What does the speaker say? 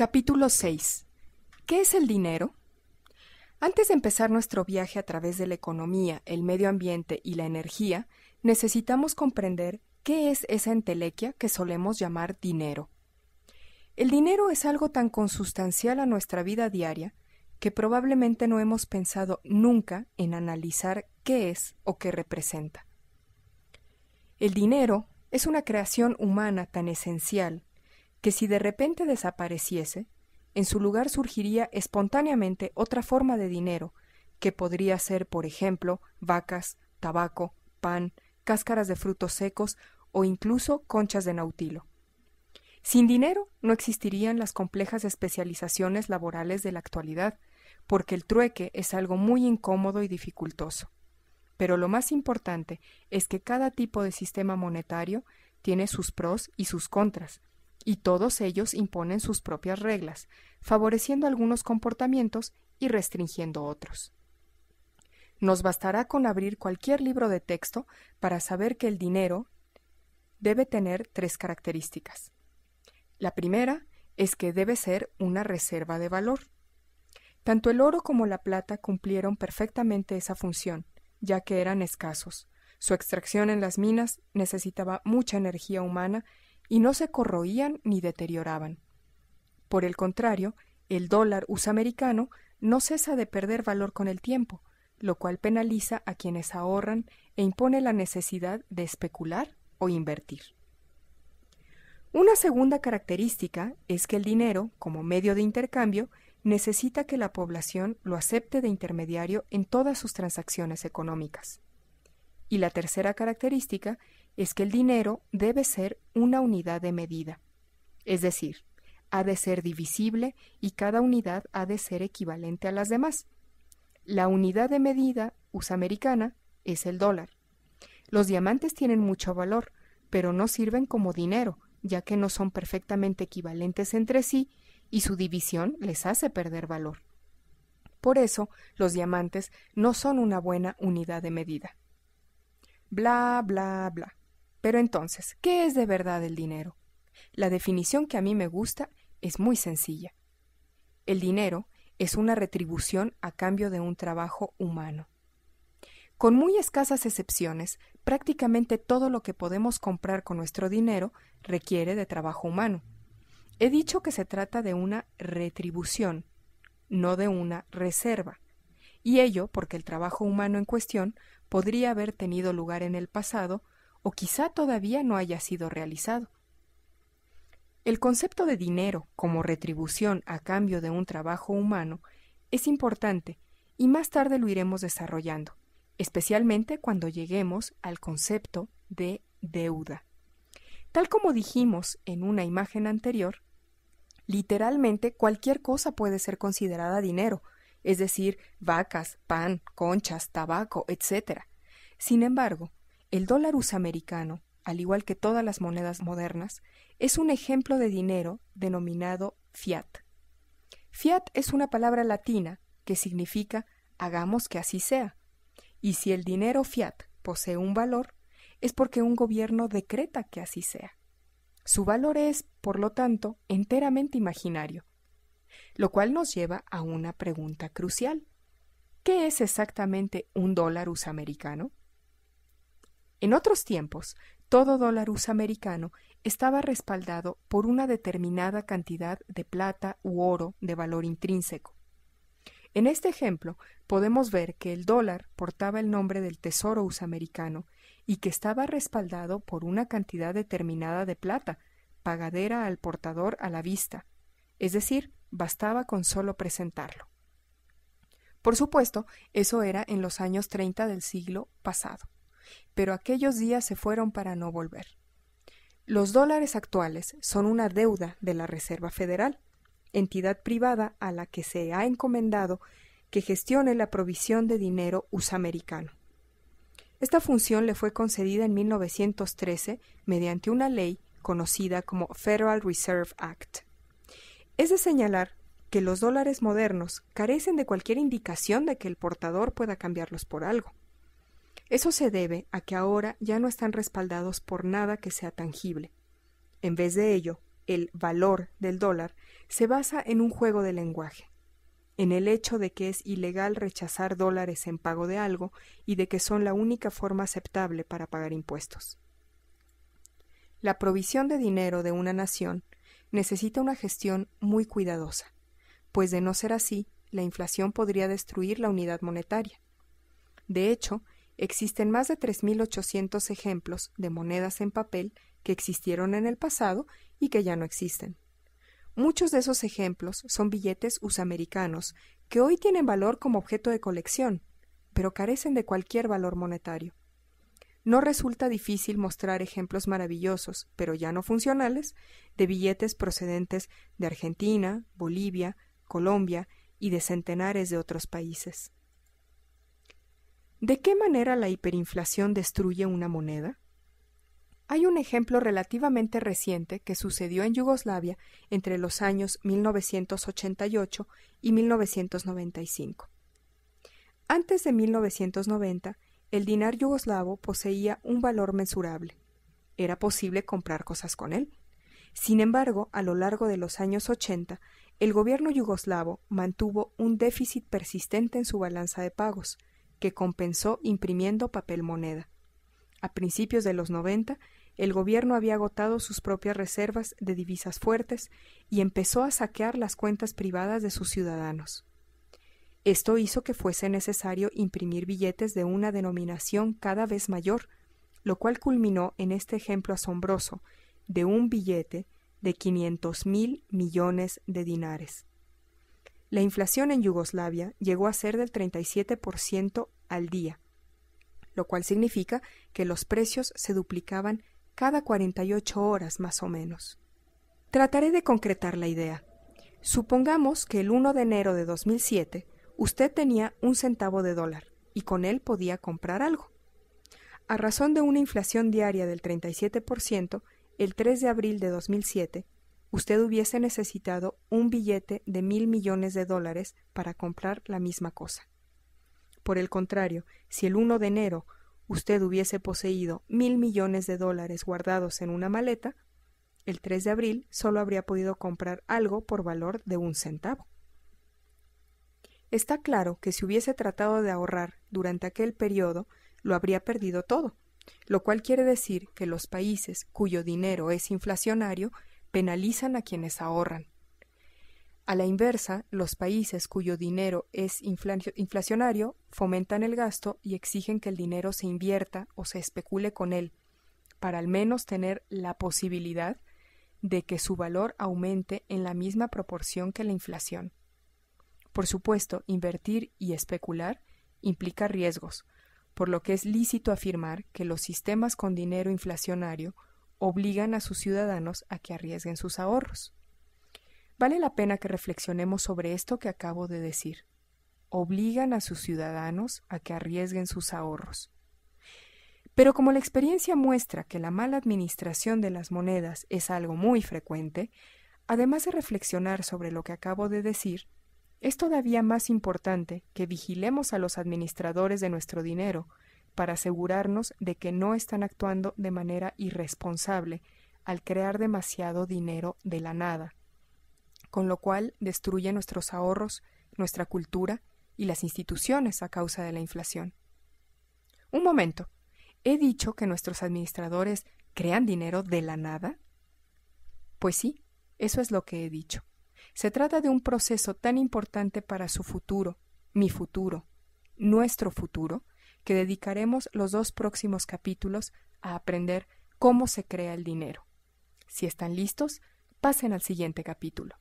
Capítulo 6. ¿Qué es el dinero? Antes de empezar nuestro viaje a través de la economía, el medio ambiente y la energía, necesitamos comprender qué es esa entelequia que solemos llamar dinero. El dinero es algo tan consustancial a nuestra vida diaria que probablemente no hemos pensado nunca en analizar qué es o qué representa. El dinero es una creación humana tan esencial que si de repente desapareciese, en su lugar surgiría espontáneamente otra forma de dinero, que podría ser, por ejemplo, vacas, tabaco, pan, cáscaras de frutos secos o incluso conchas de nautilo. Sin dinero no existirían las complejas especializaciones laborales de la actualidad, porque el trueque es algo muy incómodo y dificultoso. Pero lo más importante es que cada tipo de sistema monetario tiene sus pros y sus contras, y todos ellos imponen sus propias reglas, favoreciendo algunos comportamientos y restringiendo otros. Nos bastará con abrir cualquier libro de texto para saber que el dinero debe tener tres características. La primera es que debe ser una reserva de valor. Tanto el oro como la plata cumplieron perfectamente esa función, ya que eran escasos. Su extracción en las minas necesitaba mucha energía humana y no se corroían ni deterioraban. Por el contrario, el dólar usamericano no cesa de perder valor con el tiempo, lo cual penaliza a quienes ahorran e impone la necesidad de especular o invertir. Una segunda característica es que el dinero, como medio de intercambio, necesita que la población lo acepte de intermediario en todas sus transacciones económicas. Y la tercera característica es es que el dinero debe ser una unidad de medida. Es decir, ha de ser divisible y cada unidad ha de ser equivalente a las demás. La unidad de medida americana, es el dólar. Los diamantes tienen mucho valor, pero no sirven como dinero, ya que no son perfectamente equivalentes entre sí y su división les hace perder valor. Por eso, los diamantes no son una buena unidad de medida. Bla, bla, bla. Pero entonces, ¿qué es de verdad el dinero? La definición que a mí me gusta es muy sencilla. El dinero es una retribución a cambio de un trabajo humano. Con muy escasas excepciones, prácticamente todo lo que podemos comprar con nuestro dinero requiere de trabajo humano. He dicho que se trata de una retribución, no de una reserva, y ello porque el trabajo humano en cuestión podría haber tenido lugar en el pasado o quizá todavía no haya sido realizado. El concepto de dinero como retribución a cambio de un trabajo humano es importante y más tarde lo iremos desarrollando, especialmente cuando lleguemos al concepto de deuda. Tal como dijimos en una imagen anterior, literalmente cualquier cosa puede ser considerada dinero, es decir, vacas, pan, conchas, tabaco, etc. Sin embargo, el dólar usamericano, al igual que todas las monedas modernas, es un ejemplo de dinero denominado fiat. Fiat es una palabra latina que significa hagamos que así sea. Y si el dinero fiat posee un valor, es porque un gobierno decreta que así sea. Su valor es, por lo tanto, enteramente imaginario. Lo cual nos lleva a una pregunta crucial. ¿Qué es exactamente un dólar usamericano? En otros tiempos, todo dólar US americano estaba respaldado por una determinada cantidad de plata u oro de valor intrínseco. En este ejemplo podemos ver que el dólar portaba el nombre del Tesoro usamericano y que estaba respaldado por una cantidad determinada de plata, pagadera al portador a la vista, es decir, bastaba con solo presentarlo. Por supuesto, eso era en los años 30 del siglo pasado pero aquellos días se fueron para no volver. Los dólares actuales son una deuda de la Reserva Federal, entidad privada a la que se ha encomendado que gestione la provisión de dinero usamericano. Esta función le fue concedida en 1913 mediante una ley conocida como Federal Reserve Act. Es de señalar que los dólares modernos carecen de cualquier indicación de que el portador pueda cambiarlos por algo. Eso se debe a que ahora ya no están respaldados por nada que sea tangible. En vez de ello, el valor del dólar se basa en un juego de lenguaje, en el hecho de que es ilegal rechazar dólares en pago de algo y de que son la única forma aceptable para pagar impuestos. La provisión de dinero de una nación necesita una gestión muy cuidadosa, pues de no ser así, la inflación podría destruir la unidad monetaria. De hecho, Existen más de 3.800 ejemplos de monedas en papel que existieron en el pasado y que ya no existen. Muchos de esos ejemplos son billetes usamericanos que hoy tienen valor como objeto de colección, pero carecen de cualquier valor monetario. No resulta difícil mostrar ejemplos maravillosos, pero ya no funcionales, de billetes procedentes de Argentina, Bolivia, Colombia y de centenares de otros países. ¿De qué manera la hiperinflación destruye una moneda? Hay un ejemplo relativamente reciente que sucedió en Yugoslavia entre los años 1988 y 1995. Antes de 1990, el dinar yugoslavo poseía un valor mensurable. Era posible comprar cosas con él. Sin embargo, a lo largo de los años 80, el gobierno yugoslavo mantuvo un déficit persistente en su balanza de pagos, que compensó imprimiendo papel moneda. A principios de los 90, el gobierno había agotado sus propias reservas de divisas fuertes y empezó a saquear las cuentas privadas de sus ciudadanos. Esto hizo que fuese necesario imprimir billetes de una denominación cada vez mayor, lo cual culminó en este ejemplo asombroso de un billete de 500 mil millones de dinares. La inflación en Yugoslavia llegó a ser del 37% al día, lo cual significa que los precios se duplicaban cada 48 horas más o menos. Trataré de concretar la idea. Supongamos que el 1 de enero de 2007 usted tenía un centavo de dólar y con él podía comprar algo. A razón de una inflación diaria del 37%, el 3 de abril de 2007 usted hubiese necesitado un billete de mil millones de dólares para comprar la misma cosa. Por el contrario, si el 1 de enero usted hubiese poseído mil millones de dólares guardados en una maleta, el 3 de abril solo habría podido comprar algo por valor de un centavo. Está claro que si hubiese tratado de ahorrar durante aquel periodo, lo habría perdido todo, lo cual quiere decir que los países cuyo dinero es inflacionario penalizan a quienes ahorran. A la inversa, los países cuyo dinero es inflacionario fomentan el gasto y exigen que el dinero se invierta o se especule con él, para al menos tener la posibilidad de que su valor aumente en la misma proporción que la inflación. Por supuesto, invertir y especular implica riesgos, por lo que es lícito afirmar que los sistemas con dinero inflacionario obligan a sus ciudadanos a que arriesguen sus ahorros. Vale la pena que reflexionemos sobre esto que acabo de decir. Obligan a sus ciudadanos a que arriesguen sus ahorros. Pero como la experiencia muestra que la mala administración de las monedas es algo muy frecuente, además de reflexionar sobre lo que acabo de decir, es todavía más importante que vigilemos a los administradores de nuestro dinero para asegurarnos de que no están actuando de manera irresponsable al crear demasiado dinero de la nada, con lo cual destruye nuestros ahorros, nuestra cultura y las instituciones a causa de la inflación. Un momento, ¿he dicho que nuestros administradores crean dinero de la nada? Pues sí, eso es lo que he dicho. Se trata de un proceso tan importante para su futuro, mi futuro, nuestro futuro, que dedicaremos los dos próximos capítulos a aprender cómo se crea el dinero. Si están listos, pasen al siguiente capítulo.